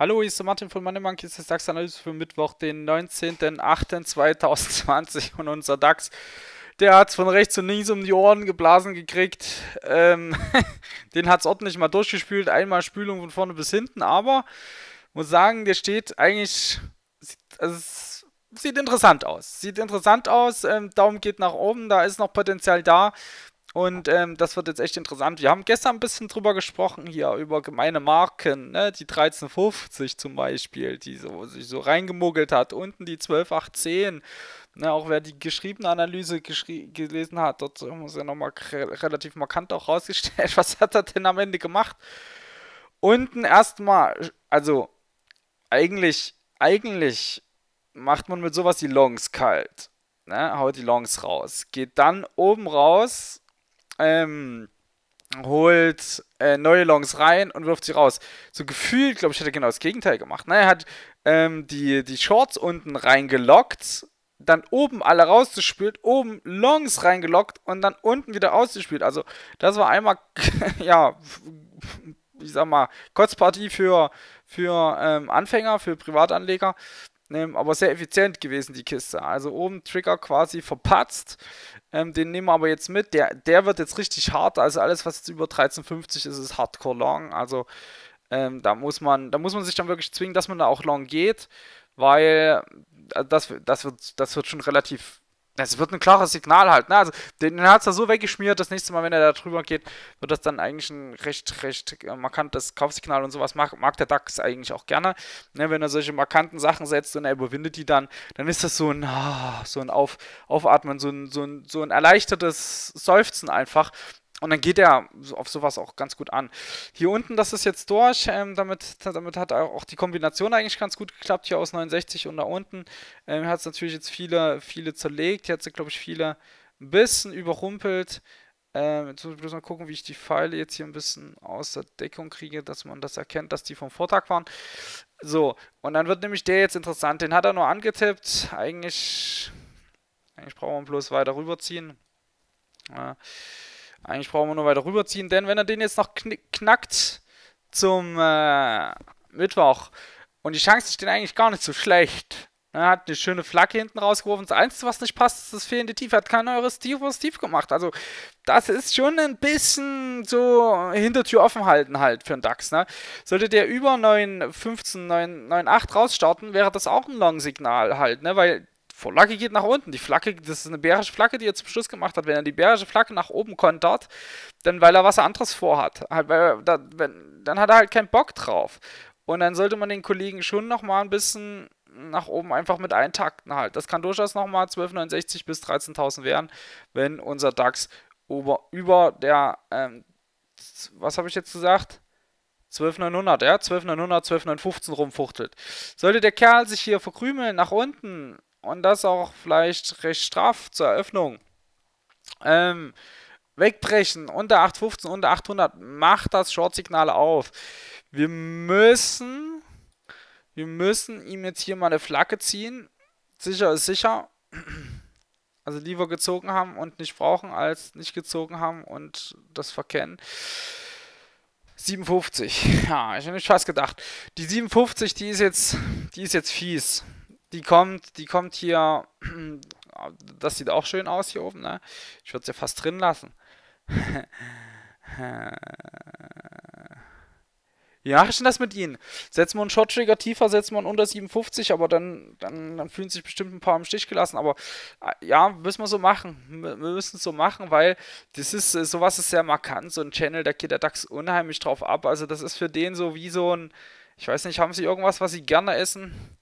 Hallo, hier ist der Martin von Money Monkeys, das DAX-Analyse für Mittwoch, den 19.08.2020 und unser DAX, der hat es von rechts und links um die Ohren geblasen gekriegt. Ähm, den hat es ordentlich mal durchgespült, einmal Spülung von vorne bis hinten, aber muss sagen, der steht eigentlich, also es sieht interessant aus. Sieht interessant aus, ähm, Daumen geht nach oben, da ist noch Potenzial da. Und ähm, das wird jetzt echt interessant. Wir haben gestern ein bisschen drüber gesprochen hier, über gemeine Marken, ne? die 1350 zum Beispiel, die so, sich so reingemogelt hat. Unten die 12810. Ne? Auch wer die geschriebene Analyse geschri gelesen hat, dort haben wir es ja nochmal relativ markant auch rausgestellt. Was hat er denn am Ende gemacht? Unten erstmal, also eigentlich, eigentlich macht man mit sowas die Longs kalt. Ne? Haut die Longs raus. Geht dann oben raus ähm, holt äh, neue Longs rein und wirft sie raus. So gefühlt, glaube ich, hätte er genau das Gegenteil gemacht. Ne? Er hat ähm, die, die Shorts unten reingelockt, dann oben alle rausgespielt, oben Longs reingelockt und dann unten wieder ausgespielt. Also das war einmal, ja, ich sag mal, Kotzpartie für, für ähm, Anfänger, für Privatanleger. Ähm, aber sehr effizient gewesen, die Kiste. Also oben Trigger quasi verpatzt. Ähm, den nehmen wir aber jetzt mit. Der, der wird jetzt richtig hart. Also alles, was jetzt über 13,50 ist, ist Hardcore Long. Also ähm, da, muss man, da muss man sich dann wirklich zwingen, dass man da auch Long geht, weil äh, das, das, wird, das wird schon relativ es wird ein klares Signal halt. Ne? Also, den, hat es da so weggeschmiert, das nächste Mal, wenn er da drüber geht, wird das dann eigentlich ein recht, recht äh, markantes Kaufsignal und sowas. Mag, mag der DAX eigentlich auch gerne. Ne? Wenn er solche markanten Sachen setzt und er überwindet die dann, dann ist das so ein, ah, so ein Auf, Aufatmen, so ein, so, ein, so ein erleichtertes Seufzen einfach. Und dann geht er auf sowas auch ganz gut an. Hier unten, das ist jetzt durch. Ähm, damit, damit hat auch die Kombination eigentlich ganz gut geklappt. Hier aus 69 und da unten. Ähm, hat es natürlich jetzt viele, viele zerlegt. Hier hat sie, glaube ich, viele ein bisschen überrumpelt. Ähm, jetzt muss ich bloß mal gucken, wie ich die Pfeile jetzt hier ein bisschen aus der Deckung kriege, dass man das erkennt, dass die vom Vortag waren. So, und dann wird nämlich der jetzt interessant. Den hat er nur angetippt. Eigentlich, eigentlich braucht man bloß weiter rüberziehen. ja. Eigentlich brauchen wir nur weiter rüberziehen, denn wenn er den jetzt noch kn knackt zum äh, Mittwoch und die Chancen stehen eigentlich gar nicht so schlecht. Er ne, hat eine schöne Flagge hinten rausgeworfen. Das Einzige, was nicht passt, ist das fehlende Tief. Er hat kein neues Tief, was tief gemacht. Also, das ist schon ein bisschen so Hintertür offen halten halt für den DAX. Ne? Sollte der über 9,15, 9,8 rausstarten, wäre das auch ein Long-Signal halt. Ne? Weil Vorlage geht nach unten. Die Flagge, das ist eine bärische Flagge, die er zum Schluss gemacht hat. Wenn er die bärische Flagge nach oben kontert, dann weil er was anderes vorhat. Halt, dann hat er halt keinen Bock drauf. Und dann sollte man den Kollegen schon nochmal ein bisschen nach oben einfach mit eintakten halt. Das kann durchaus nochmal 1269 bis 13.000 werden, wenn unser DAX über, über der, ähm, was habe ich jetzt gesagt? 12.900, ja, 12.900, 12.915 rumfuchtelt. Sollte der Kerl sich hier verkrümeln nach unten, und das auch vielleicht recht straff zur Eröffnung. Ähm, wegbrechen unter 815, unter 800, macht das Short-Signal auf. Wir müssen, wir müssen ihm jetzt hier mal eine Flagge ziehen. Sicher ist sicher. Also lieber gezogen haben und nicht brauchen, als nicht gezogen haben und das verkennen. 57. Ja, ich habe nicht fast gedacht. Die 57, die ist jetzt, die ist jetzt fies. Die kommt, die kommt hier. Das sieht auch schön aus hier oben, ne? Ich würde es ja fast drin lassen. Wie mache ich denn das mit ihnen? Setzen wir einen Short Trigger tiefer, setzen wir einen unter 57, aber dann, dann, dann fühlen sich bestimmt ein paar im Stich gelassen. Aber äh, ja, müssen wir so machen. Wir müssen es so machen, weil das ist, äh, sowas ist sehr markant, so ein Channel, da geht der DAX unheimlich drauf ab. Also das ist für den so wie so ein, ich weiß nicht, haben sie irgendwas, was sie gerne essen?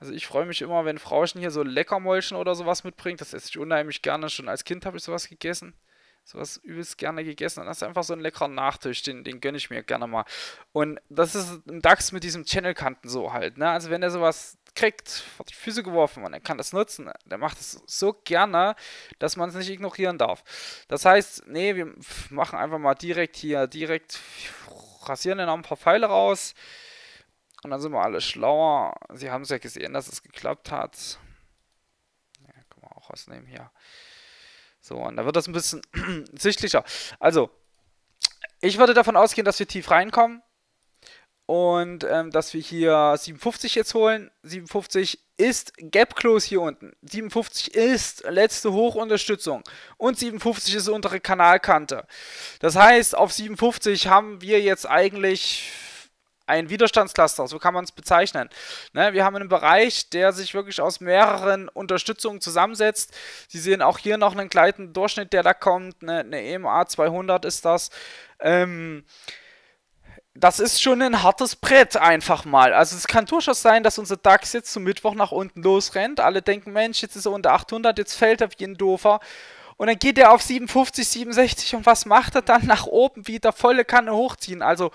Also ich freue mich immer, wenn Frauchen hier so Leckermolchen oder sowas mitbringt. Das esse ich unheimlich gerne. Schon als Kind habe ich sowas gegessen. Sowas übelst gerne gegessen. Und das ist einfach so ein leckerer Nachtisch. Den, den gönne ich mir gerne mal. Und das ist ein DAX mit diesem Channelkanten so halt. Ne? Also wenn er sowas kriegt, vor die Füße geworfen und er kann das nutzen. Der macht es so gerne, dass man es nicht ignorieren darf. Das heißt, nee, wir machen einfach mal direkt hier, direkt rasieren dann noch ein paar Pfeile raus. Und dann sind wir alle schlauer. Sie haben es ja gesehen, dass es geklappt hat. Ja, können wir auch rausnehmen hier. So, und da wird das ein bisschen sichtlicher. Also, ich würde davon ausgehen, dass wir tief reinkommen. Und ähm, dass wir hier 57 jetzt holen. 57 ist Gap Close hier unten. 57 ist letzte Hochunterstützung. Und 57 ist untere Kanalkante. Das heißt, auf 57 haben wir jetzt eigentlich ein Widerstandscluster, so kann man es bezeichnen. Ne, wir haben einen Bereich, der sich wirklich aus mehreren Unterstützungen zusammensetzt. Sie sehen auch hier noch einen kleinen Durchschnitt, der da kommt. Ne, eine EMA 200 ist das. Ähm, das ist schon ein hartes Brett einfach mal. Also es kann durchaus sein, dass unser DAX jetzt zum Mittwoch nach unten losrennt. Alle denken, Mensch, jetzt ist er unter 800, jetzt fällt er wie ein Dofer. Und dann geht er auf 57, 67 und was macht er dann? Nach oben wieder volle Kanne hochziehen. Also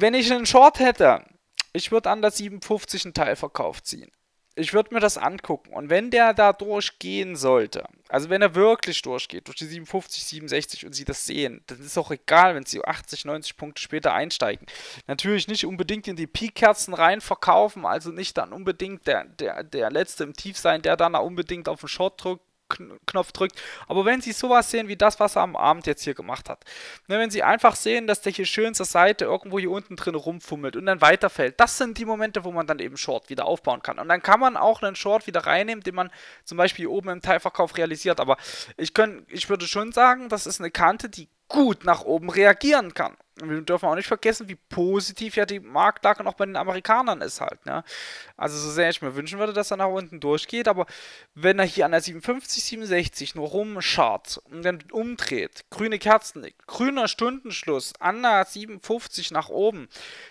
wenn ich einen Short hätte, ich würde an der 57 einen Teilverkauf ziehen. Ich würde mir das angucken. Und wenn der da durchgehen sollte, also wenn er wirklich durchgeht, durch die 57, 67 und sie das sehen, dann ist auch egal, wenn sie 80, 90 Punkte später einsteigen. Natürlich nicht unbedingt in die Peak-Kerzen rein verkaufen, also nicht dann unbedingt der, der, der Letzte im Tief sein, der dann unbedingt auf den Short drückt, Knopf drückt. Aber wenn Sie sowas sehen wie das, was er am Abend jetzt hier gemacht hat, ne, wenn Sie einfach sehen, dass der hier schön zur Seite irgendwo hier unten drin rumfummelt und dann weiterfällt, das sind die Momente, wo man dann eben Short wieder aufbauen kann. Und dann kann man auch einen Short wieder reinnehmen, den man zum Beispiel hier oben im Teilverkauf realisiert. Aber ich, könnt, ich würde schon sagen, das ist eine Kante, die gut nach oben reagieren kann. wir dürfen auch nicht vergessen, wie positiv ja die Marktlage noch bei den Amerikanern ist halt. Ne? Also so sehr ich mir wünschen würde, dass er nach unten durchgeht, aber wenn er hier an der 57, 67 nur rumschart und dann umdreht, grüne Kerzen, grüner Stundenschluss, an der 57 nach oben,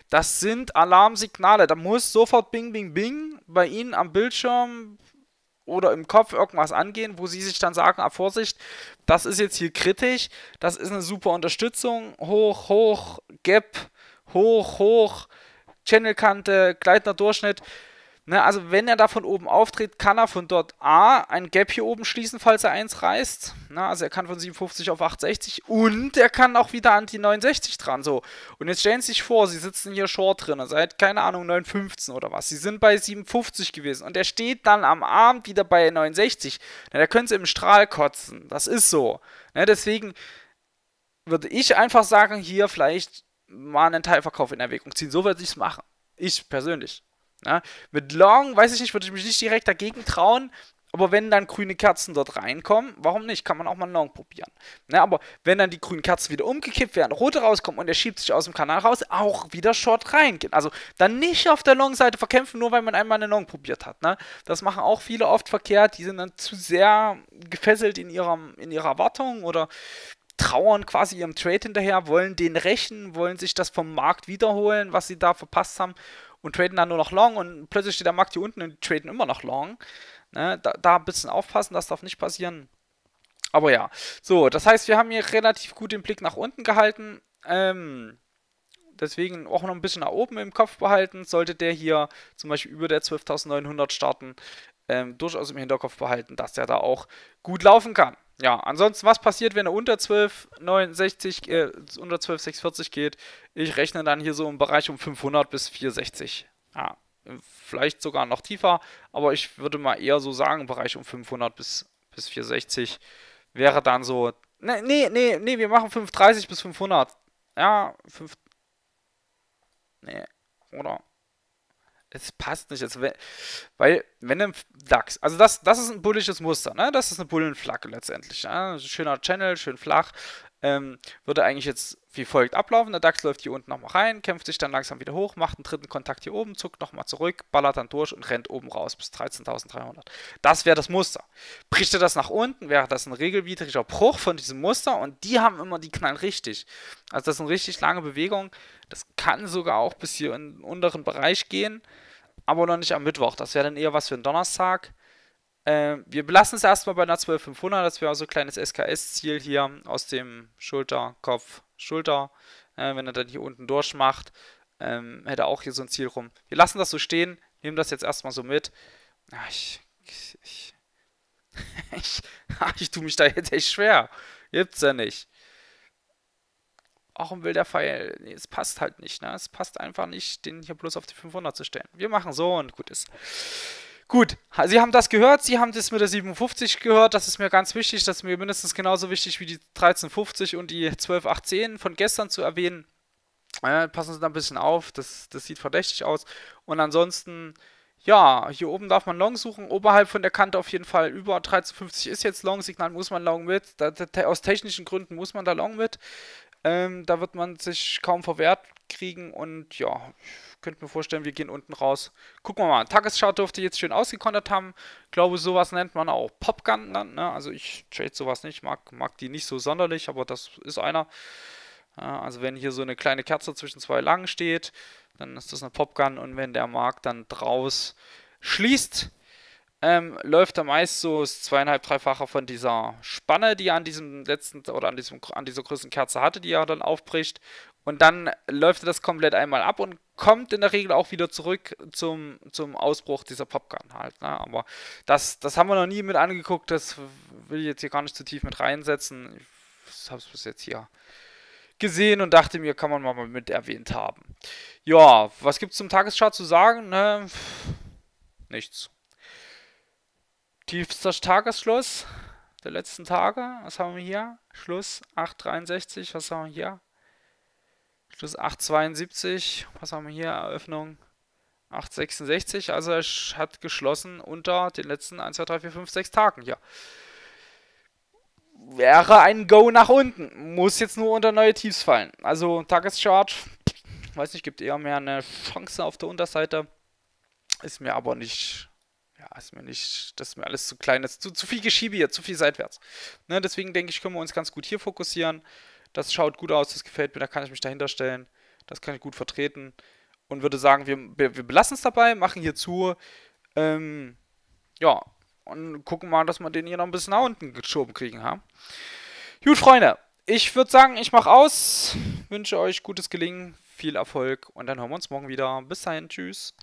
das sind Alarmsignale. Da muss sofort Bing, Bing, Bing bei Ihnen am Bildschirm oder im Kopf irgendwas angehen, wo sie sich dann sagen, ah, Vorsicht, das ist jetzt hier kritisch, das ist eine super Unterstützung, hoch, hoch, Gap, hoch, hoch, Channelkante, gleitender Durchschnitt. Ne, also wenn er da von oben auftritt, kann er von dort A ein Gap hier oben schließen, falls er eins reißt. Ne, also er kann von 57 auf 860 und er kann auch wieder an die 69 dran. So. Und jetzt stellen Sie sich vor, Sie sitzen hier Short drin, seit, also keine Ahnung, 915 oder was. Sie sind bei 57 gewesen und er steht dann am Abend wieder bei 69. Na, da können Sie im Strahl kotzen. Das ist so. Ne, deswegen würde ich einfach sagen, hier vielleicht mal einen Teilverkauf in Erwägung ziehen. So würde ich es machen. Ich persönlich. Ja, mit Long, weiß ich nicht, würde ich mich nicht direkt dagegen trauen, aber wenn dann grüne Kerzen dort reinkommen, warum nicht? Kann man auch mal Long probieren. Ne, aber wenn dann die grünen Kerzen wieder umgekippt werden, rote rauskommen und er schiebt sich aus dem Kanal raus, auch wieder Short reingehen. Also dann nicht auf der Long-Seite verkämpfen, nur weil man einmal eine Long probiert hat. Ne? Das machen auch viele oft verkehrt. Die sind dann zu sehr gefesselt in, ihrem, in ihrer Erwartung oder trauern quasi ihrem Trade hinterher, wollen den rächen, wollen sich das vom Markt wiederholen, was sie da verpasst haben und traden dann nur noch long und plötzlich steht der Markt hier unten und traden immer noch long. Ne? Da, da ein bisschen aufpassen, das darf nicht passieren. Aber ja, so, das heißt, wir haben hier relativ gut den Blick nach unten gehalten. Ähm, deswegen auch noch ein bisschen nach oben im Kopf behalten. Sollte der hier zum Beispiel über der 12.900 starten, ähm, durchaus im Hinterkopf behalten, dass der da auch gut laufen kann ja, ansonsten, was passiert, wenn er unter 12, äh, unter 12, geht? Ich rechne dann hier so im Bereich um 500 bis 460. Ja, vielleicht sogar noch tiefer, aber ich würde mal eher so sagen, im Bereich um 500 bis, bis 460 wäre dann so. Nee, nee, nee, nee, wir machen 530 bis 500. Ja, 5. Nee, oder? es passt nicht. Es weil, wenn ein DAX, also das, das ist ein bullisches Muster, ne? Das ist eine Bullenflagge letztendlich. Ne? Schöner Channel, schön flach. Ähm, würde eigentlich jetzt wie folgt ablaufen. Der DAX läuft hier unten nochmal rein, kämpft sich dann langsam wieder hoch, macht einen dritten Kontakt hier oben, zuckt nochmal zurück, ballert dann durch und rennt oben raus bis 13.300. Das wäre das Muster. Bricht er das nach unten, wäre das ein regelwidriger Bruch von diesem Muster und die haben immer, die knallen richtig. Also das sind richtig lange Bewegungen. Das kann sogar auch bis hier in den unteren Bereich gehen, aber noch nicht am Mittwoch. Das wäre dann eher was für einen Donnerstag. Ähm, wir belassen es erstmal bei einer 12500, das wäre so ein kleines SKS-Ziel hier aus dem Schulter, Kopf, Schulter. Äh, wenn er dann hier unten durchmacht, ähm, hätte auch hier so ein Ziel rum. Wir lassen das so stehen, nehmen das jetzt erstmal so mit. Ach, ich, ich, ich, ich, ach, ich tue mich da jetzt echt schwer. Gibt's ja nicht. Auch ein wilder Pfeil. Nee, es passt halt nicht, ne? Es passt einfach nicht, den hier bloß auf die 500 zu stellen. Wir machen so und gut ist. Gut, Sie haben das gehört, Sie haben das mit der 57 gehört, das ist mir ganz wichtig, das ist mir mindestens genauso wichtig wie die 1350 und die 1218 von gestern zu erwähnen. Äh, passen Sie da ein bisschen auf, das, das sieht verdächtig aus. Und ansonsten, ja, hier oben darf man Long suchen, oberhalb von der Kante auf jeden Fall, über 1350 ist jetzt Long, Signal muss man Long mit, da, da, aus technischen Gründen muss man da Long mit. Ähm, da wird man sich kaum verwehrt kriegen. Und ja, ich könnte mir vorstellen, wir gehen unten raus. Gucken wir mal. Tagesschau dürfte jetzt schön ausgekontert haben. Ich glaube, sowas nennt man auch Popgun. Ne? Also ich trade sowas nicht, mag, mag die nicht so sonderlich, aber das ist einer. Also wenn hier so eine kleine Kerze zwischen zwei Langen steht, dann ist das eine Popgun und wenn der Markt dann draus schließt, ähm, läuft er meist so das zweieinhalb, dreifache von dieser Spanne, die er an diesem letzten oder an, diesem, an dieser größten Kerze hatte, die er dann aufbricht und dann läuft das komplett einmal ab und kommt in der Regel auch wieder zurück zum, zum Ausbruch dieser Popgun halt. Ne? Aber das, das haben wir noch nie mit angeguckt. Das will ich jetzt hier gar nicht zu tief mit reinsetzen. Ich habe es bis jetzt hier gesehen und dachte mir, kann man mal mit erwähnt haben. Ja, was gibt es zum Tagesschart zu sagen? Ne? Nichts. Tiefster Tagesschluss der letzten Tage. Was haben wir hier? Schluss 8,63. Was haben wir hier? Schluss 8,72. Was haben wir hier? Eröffnung 8,66. Also er hat geschlossen unter den letzten 1, 2, 3, 4, 5, 6 Tagen hier. Wäre ein Go nach unten. Muss jetzt nur unter neue Tiefs fallen. Also Tageschart, weiß nicht, gibt eher mehr eine Chance auf der Unterseite. Ist mir aber nicht ja, ist mir nicht, das ist mir alles zu klein, das ist zu, zu viel Geschiebe hier, zu viel seitwärts. Ne, deswegen denke ich, können wir uns ganz gut hier fokussieren das schaut gut aus, das gefällt mir, da kann ich mich dahinter stellen, das kann ich gut vertreten und würde sagen, wir, wir belassen es dabei, machen hier zu, ähm, ja, und gucken mal, dass wir den hier noch ein bisschen nach unten geschoben kriegen, ha? Gut, Freunde, ich würde sagen, ich mache aus, wünsche euch gutes Gelingen, viel Erfolg und dann hören wir uns morgen wieder. Bis dahin, tschüss.